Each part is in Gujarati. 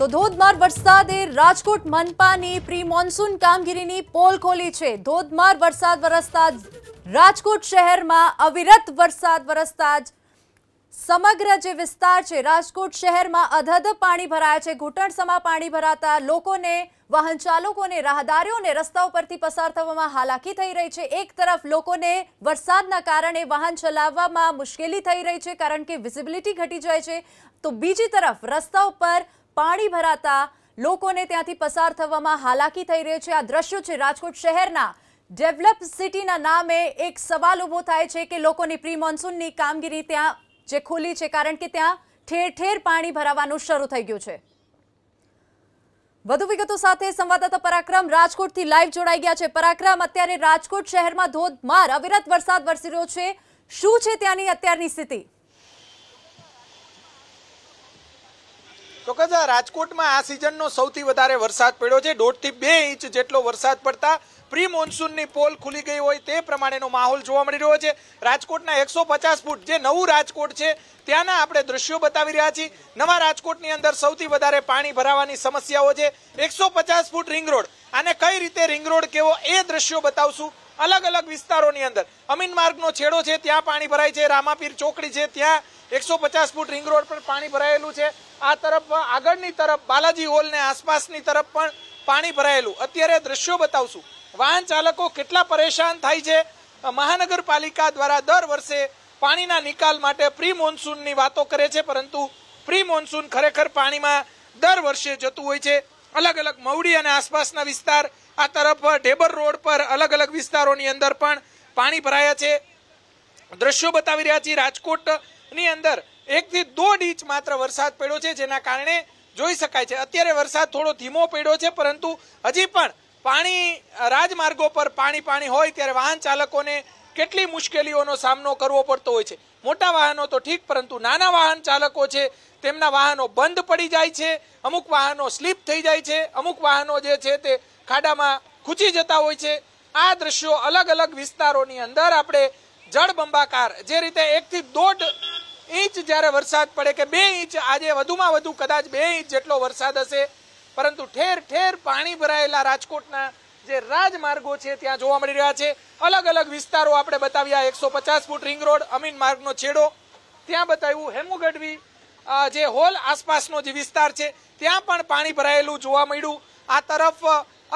તો ધોધમાર વરસાદે રાજકોટ મનપાની પ્રી મોન્સૂન કામગીરીની પોલ ખોલી છે ધોધમાર વરસાદ વરસતા રાજકોટ શહેરમાં અવિરત વરસાદ વરસતા જ સમગ્ર જે વિસ્તાર છે રાજકોટ શહેરમાં અધધ પાણી ભરાયા છે ઘૂંટણસમાં પાણી ભરાતા લોકોને વાહન ચાલકોને રાહદારીઓને રસ્તા ઉપરથી પસાર થવામાં હાલાકી થઈ રહી છે એક તરફ લોકોને વરસાદના કારણે વાહન ચલાવવામાં મુશ્કેલી થઈ રહી છે કારણ કે વિઝિબિલિટી ઘટી જાય છે તો બીજી તરફ રસ્તા ઉપર પાણી ભરાતા લોકોને ત્યાંથી પસાર થવામાં હાલાકી થઈ રહી છે આ દ્રશ્યો છે રાજકોટ શહેરના ડેવલપ સિટીના નામે એક સવાલ ઊભો થાય છે કે લોકોની પ્રી મોન્સૂનની કામગીરી ત્યાં જે ખુલી છે કારણ કે ત્યાં ઠેર ઠેર પાણી ભરાવાનું શરૂ થઈ ગયું છે વધુ વિગતો સાથે સંવાદદાતા પરાક્રમ રાજકોટથી લાઈવ જોડાઈ ગયા છે પરાક્રમ અત્યારે રાજકોટ શહેરમાં ધોધમાર અવિરત વરસાદ વરસી રહ્યો છે શું છે ત્યાંની અત્યારની સ્થિતિ તો ચોક્કસ રાજકોટમાં આ સિઝનનો સૌથી વધારે વરસાદ પડ્યો છે દોઢથી બે ઇંચ જેટલો વરસાદ પડતા પ્રી મોન્સૂનની પોલ ખુલી ગઈ હોય તે પ્રમાણેનો માહોલ જોવા મળી રહ્યો છે રાજકોટના એકસો પચાસ ફૂટ જે નવું રાજકોટ છે ત્યાંના આપણે દ્રશ્યો બતાવી રહ્યા છીએ નવા રાજકોટની અંદર સૌથી વધારે પાણી ભરાવાની સમસ્યાઓ છે એકસો પચાસ ફૂટ રિંગ રોડ આને કઈ રીતે રિંગ રોડ કેવો એ દ્રશ્યો બતાવશું અલગ અલગ વિસ્તારોની અંદર અમીન માર્ગનો છેડો છે ત્યાં પાણી ભરાય છે રામાપીર ચોકડી છે ત્યાં એકસો પચાસ ફૂટ રિંગ રોડ પર પાણી ભરાયેલું છે આ તરફ આગળની તરફ બાલાજી હોલને આસપાસની તરફ પણ પાણી ભરાયેલું અત્યારે દ્રશ્યો બતાવશું વાહન ચાલકો કેટલા પરેશાન થાય છે મહાનગરપાલિકા દ્વારા દર વર્ષે પાણીના નિકાલ માટે પ્રી મોન્સૂનની વાતો કરે છે પરંતુ પ્રી મોન્સૂન ખરેખર પાણીમાં દર વર્ષે જતું હોય છે અલગ અલગ મવડી અને આસપાસના વિસ્તાર આ તરફ ઢેબર રોડ પર અલગ અલગ વિસ્તારોની અંદર પણ પાણી ભરાયા છે દ્રશ્યો બતાવી રહ્યા છીએ રાજકોટ ની અંદર એકથી દોઢ ઇંચ માત્ર વરસાદ પડ્યો છે જેના કારણે જોઈ શકાય છે અત્યારે વરસાદ થોડો ધીમો પડ્યો છે પરંતુ હજી પણ પાણી રાજમાર્ગો પર પાણી પાણી હોય ત્યારે વાહન ચાલકોને કેટલી મુશ્કેલીઓનો સામનો કરવો પડતો હોય છે મોટા વાહનો તો ઠીક પરંતુ નાના વાહન ચાલકો છે તેમના વાહનો બંધ પડી જાય છે અમુક વાહનો સ્લીપ થઈ જાય છે અમુક વાહનો જે છે તે ખાડામાં ખૂંચી જતા હોય છે આ દ્રશ્યો અલગ અલગ વિસ્તારોની અંદર આપણે જળબંબાકાર જે રીતે એકથી દોઢ ઇંચ જ્યારે વરસાદ પડે કે બે ઇંચ આજે વધુમાં વધુ કદાચ બે ઇંચ જેટલો વરસાદ હશે પરંતુ ઠેર ઠેર પાણી ભરાયેલા રાજકોટના જે રાજમાર્ગો છે ત્યાં જોવા મળી રહ્યા છે અલગ અલગ વિસ્તારો આપણે બતાવ્યા એકસો પચાસ ફૂટ રિંગ રોડ અમીન માર્ગનો છેડો ત્યાં બતાવ્યું હેમુગઢવી જે હોલ આસપાસનો જે વિસ્તાર છે ત્યાં પણ પાણી ભરાયેલું જોવા મળ્યું આ તરફ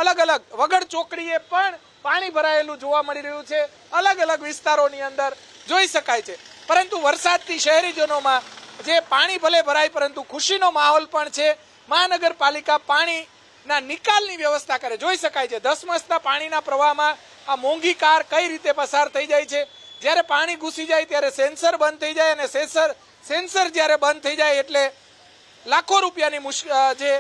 અલગ અલગ વગર ચોકડીએ પણ પાણી ભરાયેલું જોવા મળી રહ્યું છે અલગ અલગ વિસ્તારોની અંદર જોઈ શકાય છે પરંતુ વરસાદથી શહેરીજનોમાં જે પાણી ભલે ભરાય પરંતુ ખુશીનો માહોલ પણ છે મહાનગરપાલિકા પાણીના નિકાલની વ્યવસ્થા કરે જોઈ શકાય છે દસ મસ્તા પાણીના પ્રવાહમાં આ મોંઘી કાર કઈ રીતે પસાર થઈ જાય છે જ્યારે પાણી ઘૂસી જાય ત્યારે સેન્સર બંધ થઈ જાય અને સેન્સર સેન્સર જ્યારે બંધ થઈ જાય એટલે લાખો રૂપિયાની મુશ્કેલ જે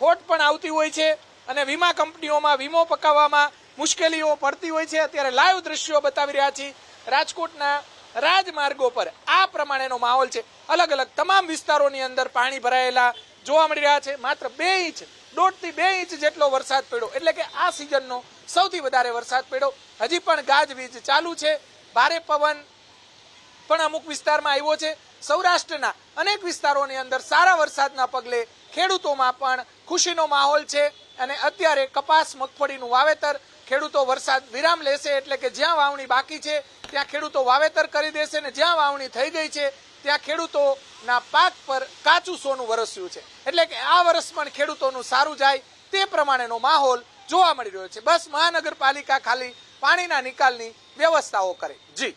ખોટ પણ આવતી હોય છે અને વીમા કંપનીઓમાં વીમો પકાવવામાં મુશ્કેલીઓ પડતી હોય છે અત્યારે લાઈવ દ્રશ્યો બતાવી રહ્યા છીએ રાજકોટના રાજમાર્ગો પર આ પ્રમાણેનો માહોલ છે અલગ અલગ તમામ વિસ્તારોની અંદર પાણી ભરાયેલા જોવા મળી રહ્યા છે માત્ર બે ઇંચ દોઢથી બે ઇંચ જેટલો વરસાદ પડ્યો એટલે કે આ સિઝનનો સૌથી વધારે વરસાદ પડ્યો હજી પણ ગાજવીજ ચાલુ છે ભારે પવન પણ અમુક વિસ્તારમાં આવ્યો છે સૌરાષ્ટ્રના અનેક વિસ્તારોની અંદર સારા વરસાદના પગલે ખેડૂતોમાં પણ ખુશીનો માહોલ છે અને અત્યારે કપાસ મગફળીનું વાવેતર ખેડૂતો વરસાદ વિરામ લેશે એટલે કે જ્યાં વાવણી બાકી છે ત્યાં ખેડૂતો વાવેતર કરી દેશે અને જ્યાં વાવણી થઈ ગઈ છે ત્યાં ખેડૂતોના પાક પર કાચું સોનું વરસ્યું છે એટલે કે આ વર્ષ પણ ખેડૂતોનું સારું જાય તે પ્રમાણેનો માહોલ જોવા મળી રહ્યો છે બસ મહાનગરપાલિકા ખાલી પાણીના નિકાલની વ્યવસ્થાઓ કરે જી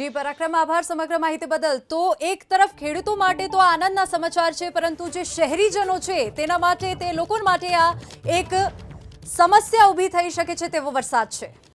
જી પરાક્રમ આભાર સમગ્ર માહિતી બદલ તો એક તરફ ખેડૂતો માટે તો આનંદના સમાચાર છે પરંતુ જે શહેરીજનો છે તેના માટે તે લોકો માટે આ એક સમસ્યા ઊભી થઈ શકે છે તેવો વરસાદ છે